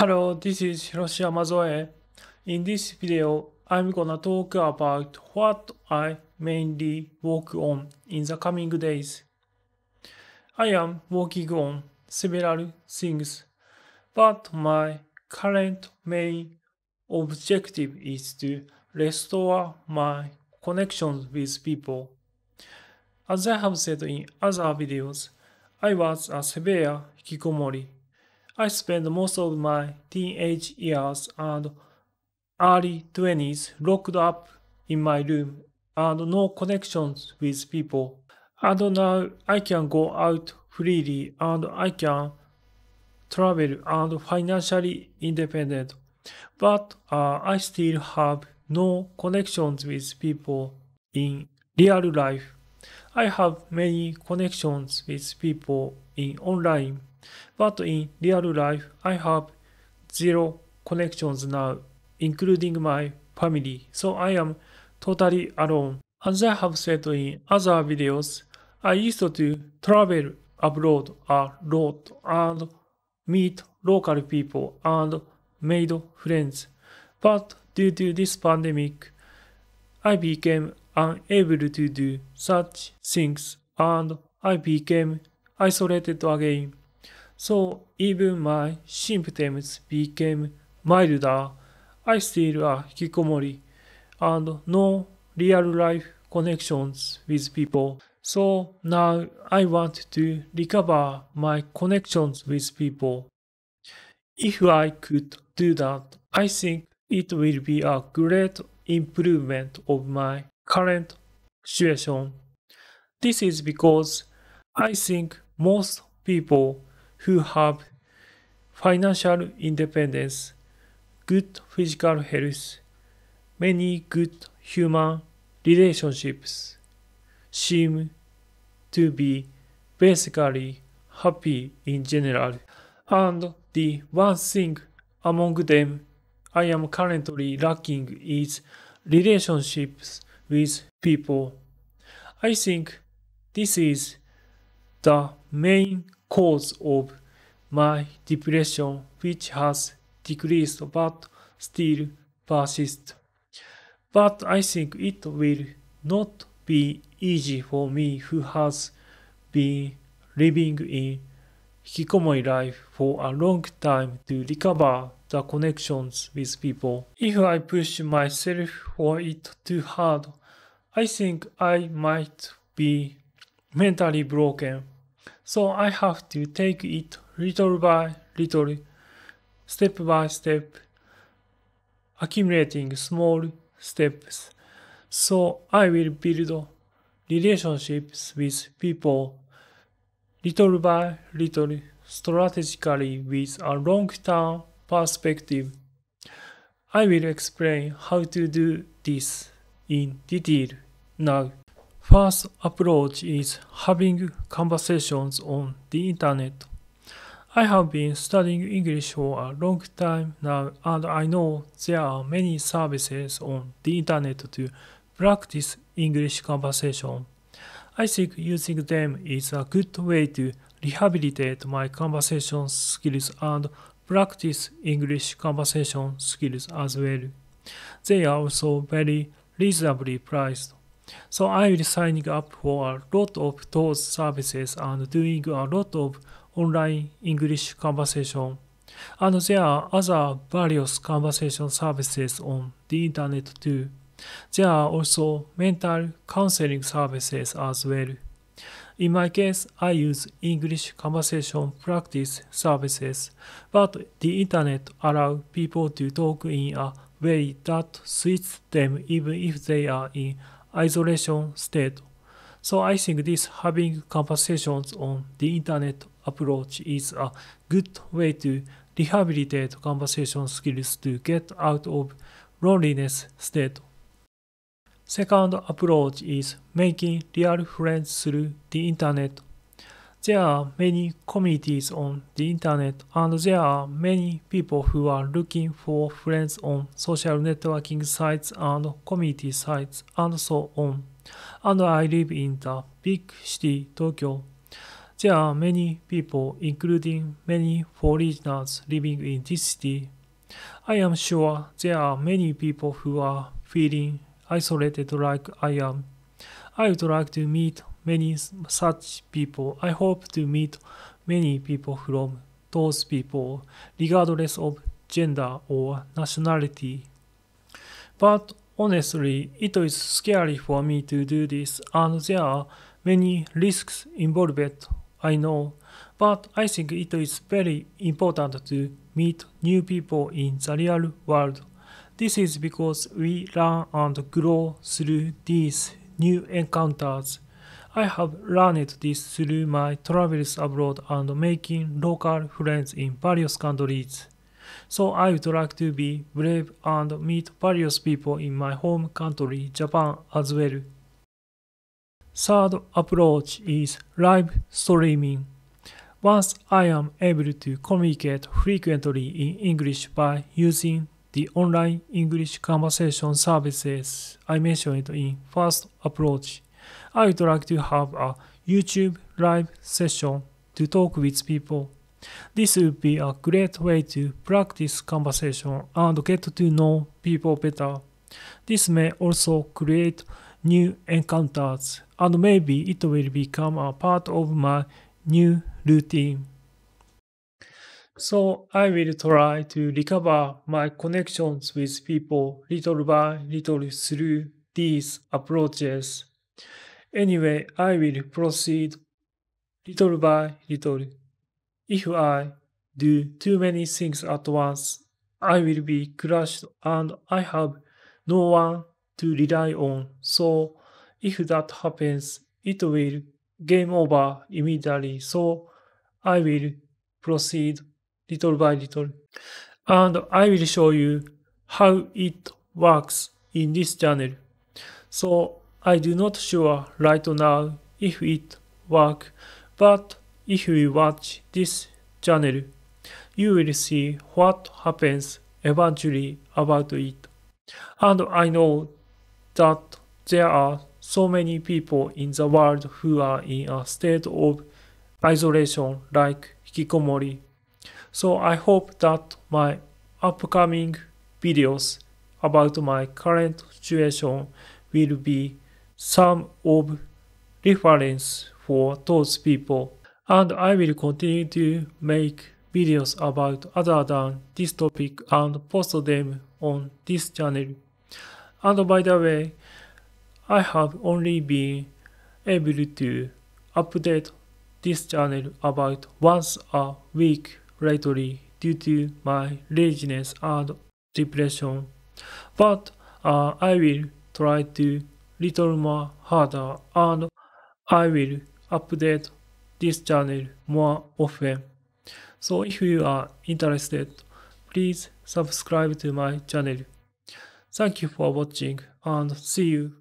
Hello, this is Hiroshi Amazoe. In this video, I'm gonna talk about what I mainly work on in the coming days. I am working on several things, but my current main objective is to restore my connections with people. As I have said in other videos, I was a severe hikikomori I spent most of my teenage years and early 20s locked up in my room and no connections with people. And now I can go out freely and I can travel and financially independent. But uh, I still have no connections with people in real life. I have many connections with people in online but in real life, I have zero connections now, including my family, so I am totally alone. As I have said in other videos, I used to travel abroad a lot and meet local people and made friends. But due to this pandemic, I became unable to do such things and I became isolated again. So even my symptoms became milder. I still a hikikomori and no real life connections with people. So now I want to recover my connections with people. If I could do that, I think it will be a great improvement of my current situation. This is because I think most people who have financial independence, good physical health, many good human relationships, seem to be basically happy in general. And the one thing among them I am currently lacking is relationships with people. I think this is the main cause of my depression, which has decreased but still persists. But I think it will not be easy for me who has been living in hikikomori life for a long time to recover the connections with people. If I push myself for it too hard, I think I might be mentally broken. So I have to take it little by little, step by step, accumulating small steps. So I will build relationships with people little by little, strategically with a long-term perspective. I will explain how to do this in detail now. First approach is having conversations on the internet. I have been studying English for a long time now and I know there are many services on the internet to practice English conversation. I think using them is a good way to rehabilitate my conversation skills and practice English conversation skills as well. They are also very reasonably priced. So I will signing up for a lot of those services and doing a lot of online English conversation. And there are other various conversation services on the internet too. There are also mental counseling services as well. In my case, I use English conversation practice services, but the internet allows people to talk in a way that suits them even if they are in isolation state. So I think this having conversations on the internet approach is a good way to rehabilitate conversation skills to get out of loneliness state. Second approach is making real friends through the internet There are many communities on the internet and there are many people who are looking for friends on social networking sites and community sites and so on. And I live in the big city Tokyo. There are many people including many foreigners living in this city. I am sure there are many people who are feeling isolated like I am. I would like to meet many such people. I hope to meet many people from those people, regardless of gender or nationality. But honestly, it is scary for me to do this, and there are many risks involved, I know. But I think it is very important to meet new people in the real world. This is because we learn and grow through these new encounters. I have learned this through my travels abroad and making local friends in various countries. So I would like to be brave and meet various people in my home country, Japan, as well. Third approach is live streaming. Once I am able to communicate frequently in English by using the online English conversation services I mentioned in first approach, I would like to have a YouTube live session to talk with people. This would be a great way to practice conversation and get to know people better. This may also create new encounters and maybe it will become a part of my new routine. So I will try to recover my connections with people little by little through these approaches. Anyway, I will proceed little by little. If I do too many things at once, I will be crushed and I have no one to rely on. So if that happens, it will game over immediately. So I will proceed little by little. And I will show you how it works in this channel. So I do not sure right now if it work, but if you watch this channel, you will see what happens eventually about it. And I know that there are so many people in the world who are in a state of isolation like hikikomori. So I hope that my upcoming videos about my current situation will be some of reference for those people and I will continue to make videos about other than this topic and post them on this channel. And by the way, I have only been able to update this channel about once a week lately due to my laziness and depression. But uh, I will try to little more harder and I will update this channel more often. So if you are interested, please subscribe to my channel. Thank you for watching and see you